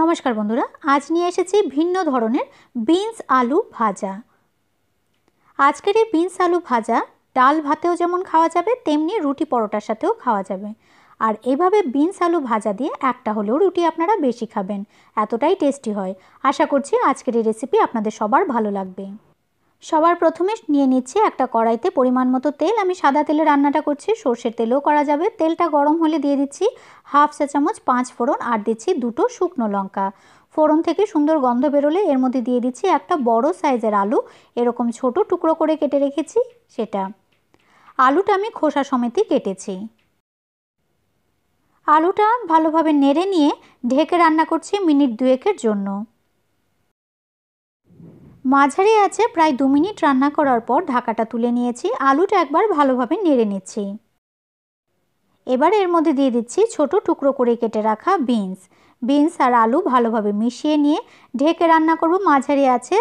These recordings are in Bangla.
নমস্কার বন্ধুরা আজ নিয়ে এসেছি ভিন্ন ধরনের বিনস আলু ভাজা আজকের এই বিনস আলু ভাজা ডাল ভাতেও যেমন খাওয়া যাবে তেমনি রুটি পরোটার সাথেও খাওয়া যাবে আর এভাবে বিনস আলু ভাজা দিয়ে একটা হলেও রুটি আপনারা বেশি খাবেন এতটাই টেস্টি হয় আশা করছি আজকের এই রেসিপি আপনাদের সবার ভালো লাগবে সবার প্রথমে নিয়ে নিচ্ছি একটা কড়াইতে পরিমাণ মতো তেল আমি সাদা তেলে রান্নাটা করছি সর্ষের তেলও করা যাবে তেলটা গরম হলে দিয়ে দিচ্ছি হাফ চা চামচ পাঁচ ফোড়ন আর দিচ্ছি দুটো শুকনো লঙ্কা ফোড়ন থেকে সুন্দর গন্ধ বেরোলে এর মধ্যে দিয়ে দিচ্ছি একটা বড় সাইজের আলু এরকম ছোট টুকরো করে কেটে রেখেছি সেটা আলুটা আমি খোসা সমেতই কেটেছি আলুটা ভালোভাবে নেড়ে নিয়ে ঢেকে রান্না করছি মিনিট দুয়েকের জন্য মাঝারি আছে প্রায় দু মিনিট রান্না করার পর ঢাকাটা তুলে নিয়েছি আলুটা একবার ভালোভাবে নেড়ে নিচ্ছি এবার এর মধ্যে দিয়ে দিচ্ছি ছোট টুকরো করে কেটে রাখা বিনস বিনস আর আলু ভালোভাবে মিশিয়ে নিয়ে ঢেকে রান্না করব মাঝারি আছে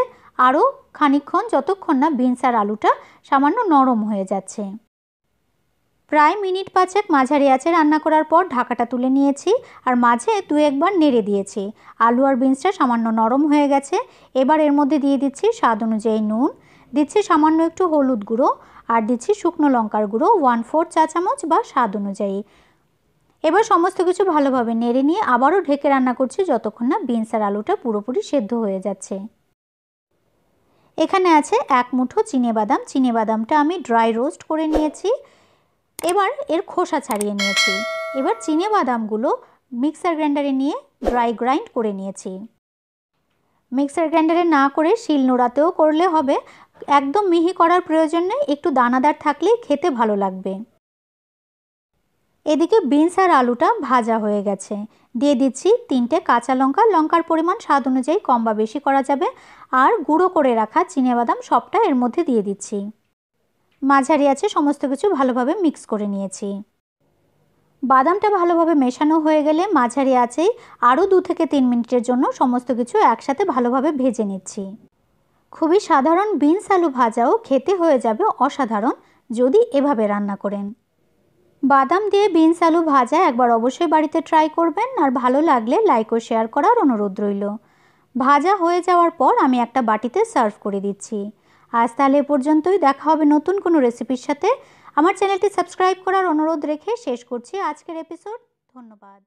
আরও খানিক্ষণ যতক্ষণ না বিনস আর আলুটা সামান্য নরম হয়ে যাচ্ছে প্রায় মিনিট পাঁচেক মাঝারি আছে রান্না করার পর ঢাকাটা তুলে নিয়েছি আর মাঝে দু একবার নেড়ে দিয়েছি আলু আর বিনসটা সামান্য নরম হয়ে গেছে এবার এর মধ্যে দিয়ে দিচ্ছি স্বাদ অনুযায়ী নুন দিচ্ছি সামান্য একটু হলুদ গুঁড়ো আর দিচ্ছি শুকনো লঙ্কার গুঁড়ো ওয়ান ফোর চা চামচ বা স্বাদ অনুযায়ী এবার সমস্ত কিছু ভালোভাবে নেড়ে নিয়ে আবারও ঢেকে রান্না করছি যতক্ষণ না বিনস আর আলুটা পুরোপুরি সেদ্ধ হয়ে যাচ্ছে এখানে আছে এক মুঠো চিনে বাদামটা আমি ড্রাই রোস্ট করে নিয়েছি এবার এর খোসা ছাড়িয়ে নিয়েছি এবার চিনে বাদামগুলো মিক্সার গ্রাইন্ডারে নিয়ে ড্রাই গ্রাইন্ড করে নিয়েছি মিক্সার গ্রাইন্ডারে না করে শিল নোড়াতেও করলে হবে একদম মিহি করার প্রয়োজন নেই একটু দানাদার থাকলেই খেতে ভালো লাগবে এদিকে বিনস আর আলুটা ভাজা হয়ে গেছে দিয়ে দিচ্ছি তিনটে কাঁচা লঙ্কা লঙ্কার পরিমাণ স্বাদ অনুযায়ী কম বা বেশি করা যাবে আর গুঁড়ো করে রাখা চিনেবাদাম সবটা এর মধ্যে দিয়ে দিচ্ছি মাঝারি আছে সমস্ত কিছু ভালোভাবে মিক্স করে নিয়েছি বাদামটা ভালোভাবে মেশানো হয়ে গেলে মাঝারি আছে আরও দু থেকে তিন মিনিটের জন্য সমস্ত কিছু একসাথে ভালোভাবে ভেজে নিচ্ছি খুবই সাধারণ বিনস আলু ভাজাও খেতে হয়ে যাবে অসাধারণ যদি এভাবে রান্না করেন বাদাম দিয়ে বিনস আলু ভাজা একবার অবশ্যই বাড়িতে ট্রাই করবেন আর ভালো লাগলে লাইক ও শেয়ার করার অনুরোধ রইল ভাজা হয়ে যাওয়ার পর আমি একটা বাটিতে সার্ভ করে দিচ্ছি আজ তাহলে এ পর্যন্তই দেখা হবে নতুন কোনো রেসিপির সাথে আমার চ্যানেলটি সাবস্ক্রাইব করার অনুরোধ রেখে শেষ করছি আজকের এপিসোড ধন্যবাদ